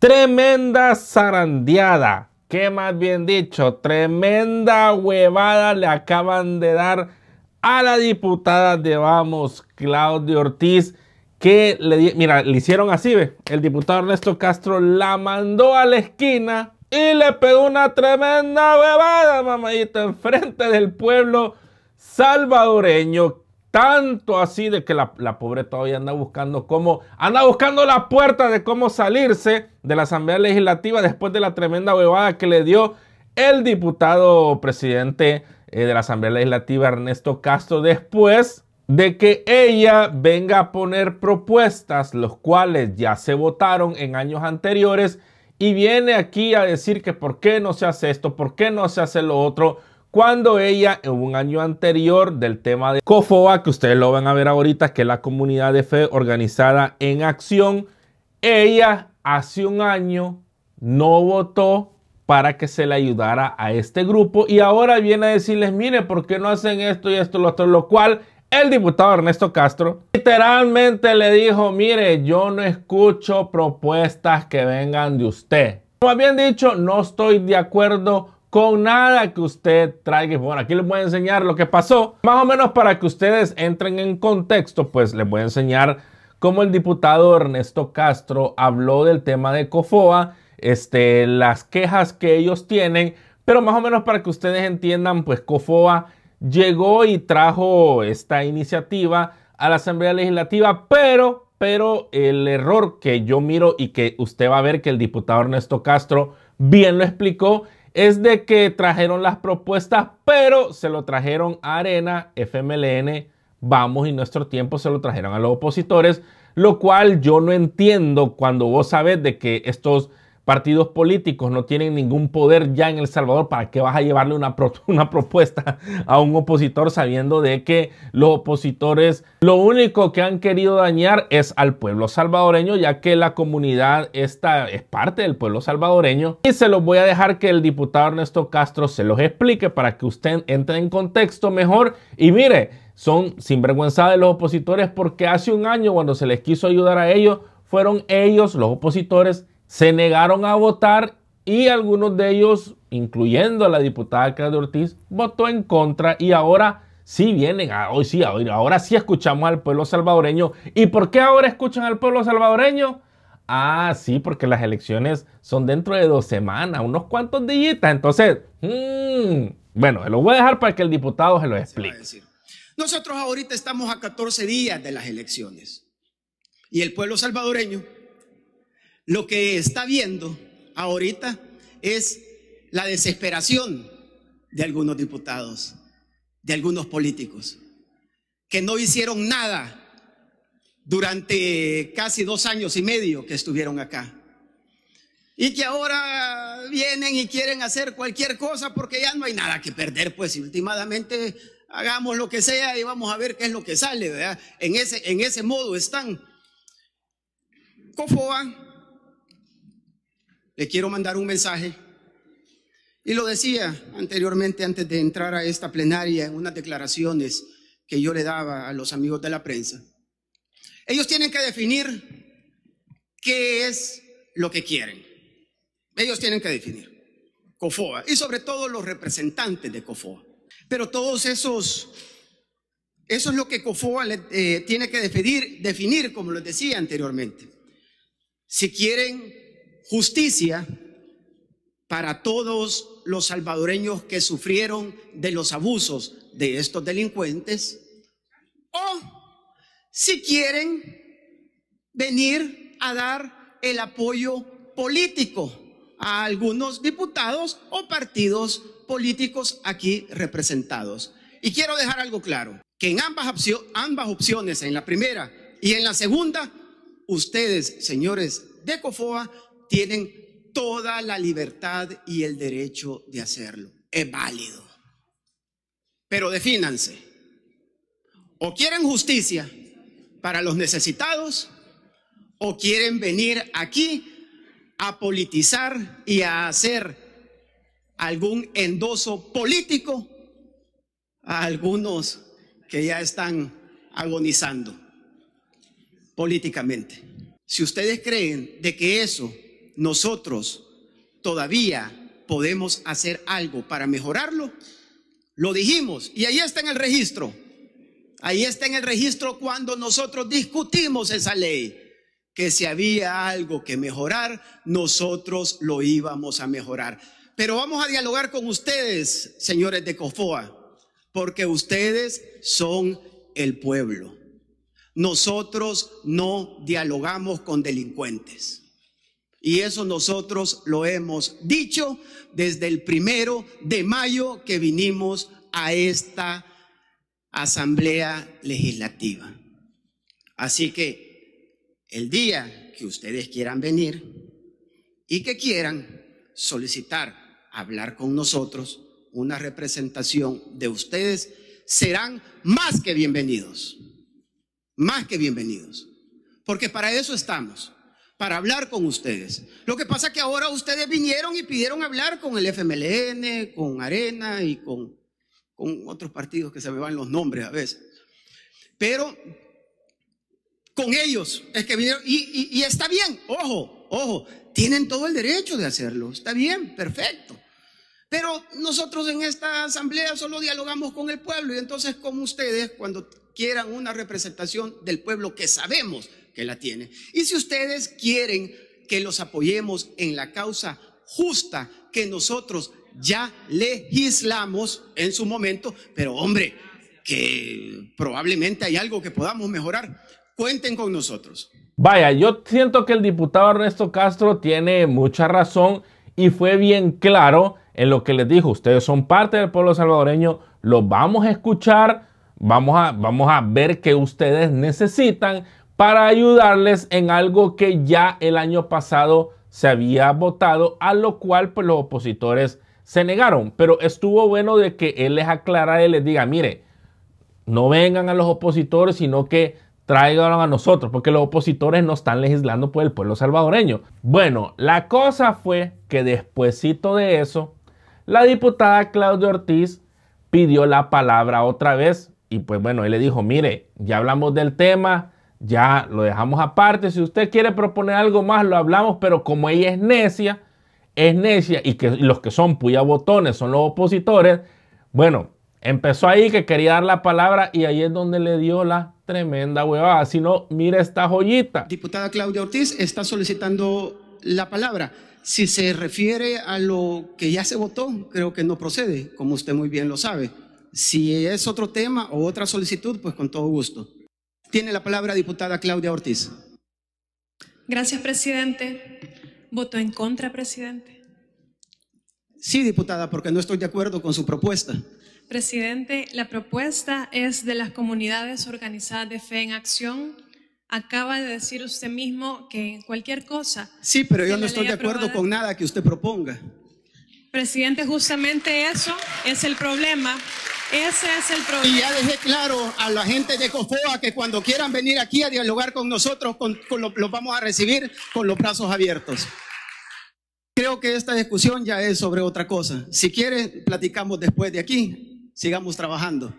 Tremenda zarandeada. Que más bien dicho, tremenda huevada le acaban de dar a la diputada de Vamos, Claudio Ortiz, que le, mira, le hicieron así, ve. El diputado Ernesto Castro la mandó a la esquina y le pegó una tremenda huevada, mamadita, enfrente del pueblo salvadoreño tanto así de que la, pobre todavía anda buscando cómo, anda buscando la puerta de cómo salirse de la Asamblea Legislativa después de la tremenda huevada que le dio el diputado presidente eh, de la Asamblea Legislativa, Ernesto Castro, después de que ella venga a poner propuestas, los cuales ya se votaron en años anteriores, y viene aquí a decir que por qué no se hace esto, por qué no se hace lo otro cuando ella en un año anterior del tema de COFOA, que ustedes lo van a ver ahorita, que es la comunidad de fe organizada en acción, ella hace un año no votó para que se le ayudara a este grupo y ahora viene a decirles, mire, ¿por qué no hacen esto y esto y lo otro? Lo cual el diputado Ernesto Castro literalmente le dijo, mire, yo no escucho propuestas que vengan de usted. Como bien dicho, no estoy de acuerdo con nada que usted traiga. Bueno, aquí les voy a enseñar lo que pasó. Más o menos para que ustedes entren en contexto, pues les voy a enseñar cómo el diputado Ernesto Castro habló del tema de COFOA, este, las quejas que ellos tienen, pero más o menos para que ustedes entiendan, pues COFOA llegó y trajo esta iniciativa a la Asamblea Legislativa, pero, pero el error que yo miro y que usted va a ver que el diputado Ernesto Castro bien lo explicó es de que trajeron las propuestas, pero se lo trajeron a Arena, FMLN, Vamos y Nuestro Tiempo se lo trajeron a los opositores, lo cual yo no entiendo cuando vos sabes de que estos partidos políticos no tienen ningún poder ya en El Salvador, ¿para qué vas a llevarle una, una propuesta a un opositor sabiendo de que los opositores lo único que han querido dañar es al pueblo salvadoreño, ya que la comunidad esta es parte del pueblo salvadoreño? Y se los voy a dejar que el diputado Ernesto Castro se los explique para que usted entre en contexto mejor y mire, son sinvergüenza de los opositores porque hace un año cuando se les quiso ayudar a ellos, fueron ellos, los opositores, se negaron a votar y algunos de ellos, incluyendo a la diputada Claudia Ortiz, votó en contra y ahora sí vienen, hoy sí, ahora sí escuchamos al pueblo salvadoreño. ¿Y por qué ahora escuchan al pueblo salvadoreño? Ah, sí, porque las elecciones son dentro de dos semanas, unos cuantos días. Entonces, hmm, bueno, bueno, lo voy a dejar para que el diputado se lo explique. Nosotros ahorita estamos a 14 días de las elecciones y el pueblo salvadoreño lo que está viendo ahorita es la desesperación de algunos diputados, de algunos políticos, que no hicieron nada durante casi dos años y medio que estuvieron acá. Y que ahora vienen y quieren hacer cualquier cosa porque ya no hay nada que perder, pues, y últimamente hagamos lo que sea y vamos a ver qué es lo que sale, ¿verdad? En ese, en ese modo están. COFOA le quiero mandar un mensaje. Y lo decía anteriormente, antes de entrar a esta plenaria, en unas declaraciones que yo le daba a los amigos de la prensa. Ellos tienen que definir qué es lo que quieren. Ellos tienen que definir. COFOA y sobre todo los representantes de COFOA. Pero todos esos, eso es lo que COFOA eh, tiene que definir, definir, como les decía anteriormente. Si quieren Justicia para todos los salvadoreños que sufrieron de los abusos de estos delincuentes. O si quieren venir a dar el apoyo político a algunos diputados o partidos políticos aquí representados. Y quiero dejar algo claro, que en ambas, opciones, en la primera y en la segunda, ustedes, señores de COFOA, tienen toda la libertad y el derecho de hacerlo. Es válido. Pero defínanse. O quieren justicia para los necesitados o quieren venir aquí a politizar y a hacer algún endoso político a algunos que ya están agonizando políticamente. Si ustedes creen de que eso nosotros todavía podemos hacer algo para mejorarlo, lo dijimos y ahí está en el registro. Ahí está en el registro cuando nosotros discutimos esa ley, que si había algo que mejorar, nosotros lo íbamos a mejorar. Pero vamos a dialogar con ustedes, señores de COFOA, porque ustedes son el pueblo. Nosotros no dialogamos con delincuentes. Y eso nosotros lo hemos dicho desde el primero de mayo que vinimos a esta asamblea legislativa. Así que el día que ustedes quieran venir y que quieran solicitar hablar con nosotros, una representación de ustedes, serán más que bienvenidos, más que bienvenidos, porque para eso estamos para hablar con ustedes. Lo que pasa es que ahora ustedes vinieron y pidieron hablar con el FMLN, con Arena y con, con otros partidos que se me van los nombres a veces. Pero con ellos es que vinieron y, y está bien, ojo, ojo, tienen todo el derecho de hacerlo, está bien, perfecto. Pero nosotros en esta asamblea solo dialogamos con el pueblo y entonces como ustedes cuando quieran una representación del pueblo que sabemos que la tiene. Y si ustedes quieren que los apoyemos en la causa justa que nosotros ya legislamos en su momento, pero hombre, que probablemente hay algo que podamos mejorar, cuenten con nosotros. Vaya, yo siento que el diputado Ernesto Castro tiene mucha razón y fue bien claro en lo que les dijo. Ustedes son parte del pueblo salvadoreño, los vamos a escuchar, vamos a, vamos a ver qué ustedes necesitan, para ayudarles en algo que ya el año pasado se había votado, a lo cual pues, los opositores se negaron. Pero estuvo bueno de que él les aclarara y les diga, mire, no vengan a los opositores, sino que traigan a nosotros, porque los opositores no están legislando por el pueblo salvadoreño. Bueno, la cosa fue que despuésito de eso, la diputada Claudia Ortiz pidió la palabra otra vez y pues bueno, él le dijo, mire, ya hablamos del tema, ya lo dejamos aparte. Si usted quiere proponer algo más, lo hablamos, pero como ella es necia, es necia y que los que son puya botones son los opositores, bueno, empezó ahí que quería dar la palabra y ahí es donde le dio la tremenda huevada. Si no, mira esta joyita. Diputada Claudia Ortiz está solicitando la palabra. Si se refiere a lo que ya se votó, creo que no procede, como usted muy bien lo sabe. Si es otro tema o otra solicitud, pues con todo gusto. Tiene la palabra diputada Claudia Ortiz. Gracias, presidente. ¿Voto en contra, presidente? Sí, diputada, porque no estoy de acuerdo con su propuesta. Presidente, la propuesta es de las comunidades organizadas de fe en acción. Acaba de decir usted mismo que cualquier cosa. Sí, pero yo no estoy de acuerdo con nada que usted proponga. Presidente, justamente eso es el problema. Ese es el problema. Y ya dejé claro a la gente de COFOA que cuando quieran venir aquí a dialogar con nosotros, los vamos a recibir con los brazos abiertos. Creo que esta discusión ya es sobre otra cosa. Si quieren, platicamos después de aquí. Sigamos trabajando.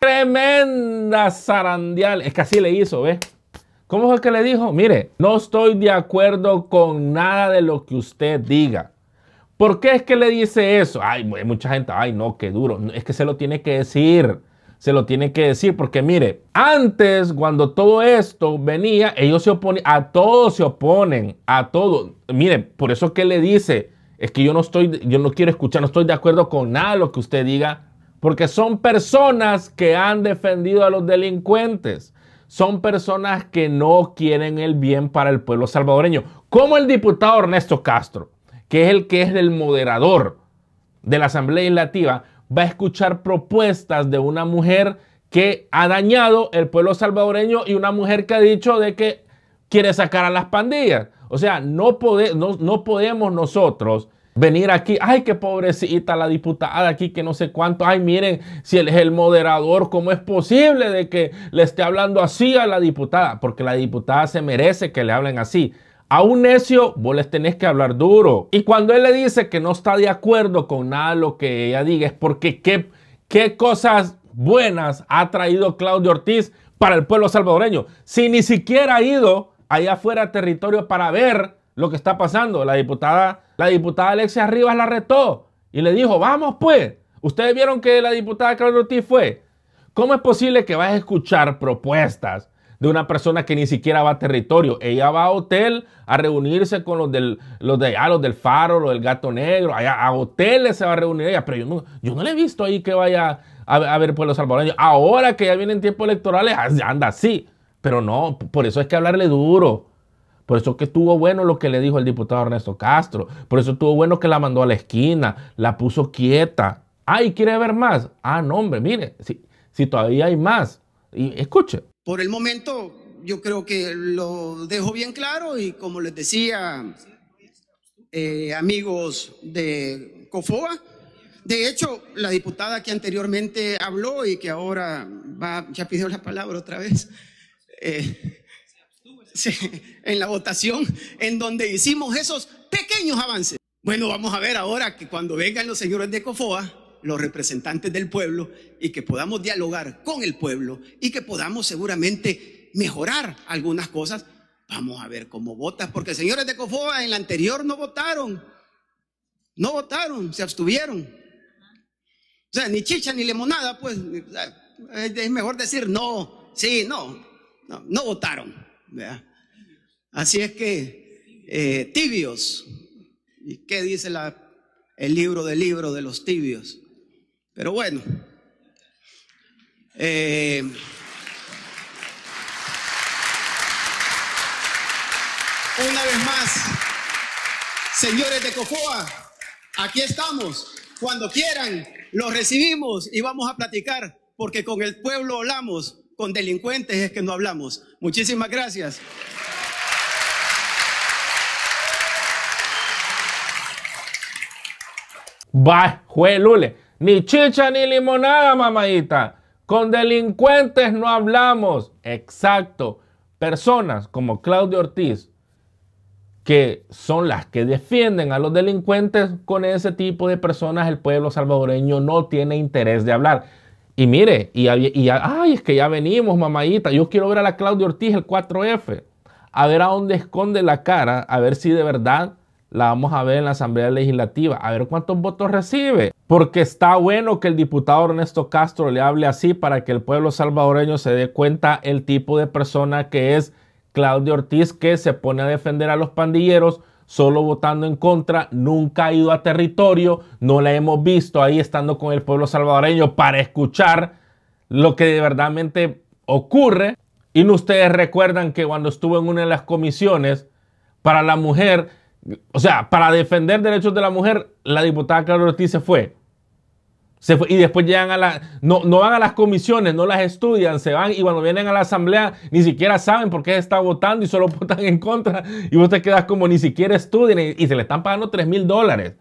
Tremenda zarandial. Es que así le hizo, ¿ves? ¿Cómo fue que le dijo? Mire, no estoy de acuerdo con nada de lo que usted diga. ¿Por qué es que le dice eso? Hay mucha gente, ay, no, qué duro. Es que se lo tiene que decir. Se lo tiene que decir porque mire, antes cuando todo esto venía, ellos se oponen, a todos se oponen, a todos. Mire, por eso que le dice, es que yo no estoy, yo no quiero escuchar, no estoy de acuerdo con nada de lo que usted diga, porque son personas que han defendido a los delincuentes son personas que no quieren el bien para el pueblo salvadoreño, como el diputado Ernesto Castro, que es el que es el moderador de la Asamblea Legislativa, va a escuchar propuestas de una mujer que ha dañado el pueblo salvadoreño y una mujer que ha dicho de que quiere sacar a las pandillas. O sea, no, no podemos nosotros venir aquí, ay, qué pobrecita la diputada aquí, que no sé cuánto, ay, miren, si él es el moderador, ¿cómo es posible de que le esté hablando así a la diputada? Porque la diputada se merece que le hablen así. A un necio, vos les tenés que hablar duro. Y cuando él le dice que no está de acuerdo con nada de lo que ella diga, es porque qué, qué cosas buenas ha traído Claudio Ortiz para el pueblo salvadoreño. Si ni siquiera ha ido allá afuera a territorio para ver lo que está pasando. La diputada, la diputada Alexia Rivas la retó y le dijo, vamos pues. Ustedes vieron que la diputada Claudia Ortiz fue. ¿Cómo es posible que vaya a escuchar propuestas de una persona que ni siquiera va a territorio? Ella va a hotel a reunirse con los del, los de allá ah, los del faro, los del gato negro. Allá a hoteles se va a reunir ella, pero yo no, yo no le he visto ahí que vaya a, ver ver pueblos salvadoreños. Ahora que ya vienen tiempos electorales, ah, anda así. Pero no, por eso es que hablarle duro. Por eso que estuvo bueno lo que le dijo el diputado Ernesto Castro. Por eso estuvo bueno que la mandó a la esquina, la puso quieta. Ay, ah, ¿quiere ver más? Ah, no, hombre, mire, si, si todavía hay más. Y escuche. Por el momento, yo creo que lo dejo bien claro y como les decía, eh, amigos de COFOA, de hecho, la diputada que anteriormente habló y que ahora va, ya pidió la palabra otra vez, eh, en la votación en donde hicimos esos pequeños avances. Bueno, vamos a ver ahora que cuando vengan los señores de COFOA, los representantes del pueblo, y que podamos dialogar con el pueblo y que podamos seguramente mejorar algunas cosas, vamos a ver cómo votas, porque señores de COFOA en la anterior no votaron, no votaron, se abstuvieron. O sea, ni chicha ni limonada, pues eh, es mejor decir no, sí, no, no votaron. Así es que, eh, tibios. ¿Y qué dice la, el libro del libro de los tibios? Pero bueno. Eh, una vez más, señores de Cocoa, aquí estamos. Cuando quieran, los recibimos y vamos a platicar, porque con el pueblo hablamos con delincuentes es que no hablamos. Muchísimas gracias. Lule! ni chicha ni limonada, mamadita. Con delincuentes no hablamos. Exacto. Personas como Claudio Ortiz, que son las que defienden a los delincuentes, con ese tipo de personas el pueblo salvadoreño no tiene interés de hablar. Y mire, y, y ay, es que ya venimos, mamayita, Yo quiero ver a la Claudia Ortiz, el 4F, a ver a dónde esconde la cara, a ver si de verdad la vamos a ver en la Asamblea Legislativa, a ver cuántos votos recibe. Porque está bueno que el diputado Ernesto Castro le hable así para que el pueblo salvadoreño se dé cuenta el tipo de persona que es Claudia Ortiz, que se pone a defender a los pandilleros solo votando en contra, nunca ha ido a territorio, no la hemos visto ahí estando con el pueblo salvadoreño para escuchar lo que de verdaderamente ocurre. Y ustedes recuerdan que cuando estuvo en una de las comisiones para la mujer, o sea, para defender derechos de la mujer, la diputada Clara Ortiz se fue y después llegan a la. No, van a las comisiones, no las estudian, se van y cuando vienen a la asamblea ni siquiera saben por qué se está votando y solo votan en contra. Y vos te quedas como ni siquiera estudian y, se le están pagando 3 mil dólares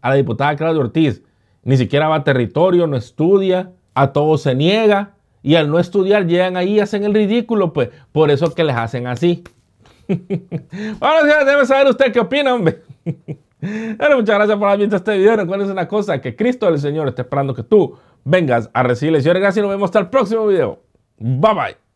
a la diputada Claudia Ortiz. Ni siquiera va a territorio, no estudia, a todos se niega y al no estudiar llegan ahí y hacen el ridículo, pues por eso es que les hacen así. bueno, debe saber usted qué opina, hombre. Bueno, muchas gracias por haber visto este video. Recuerden una cosa, que Cristo el Señor está esperando que tú vengas a recibir Señor, gracias y nos vemos hasta el próximo video. Bye bye.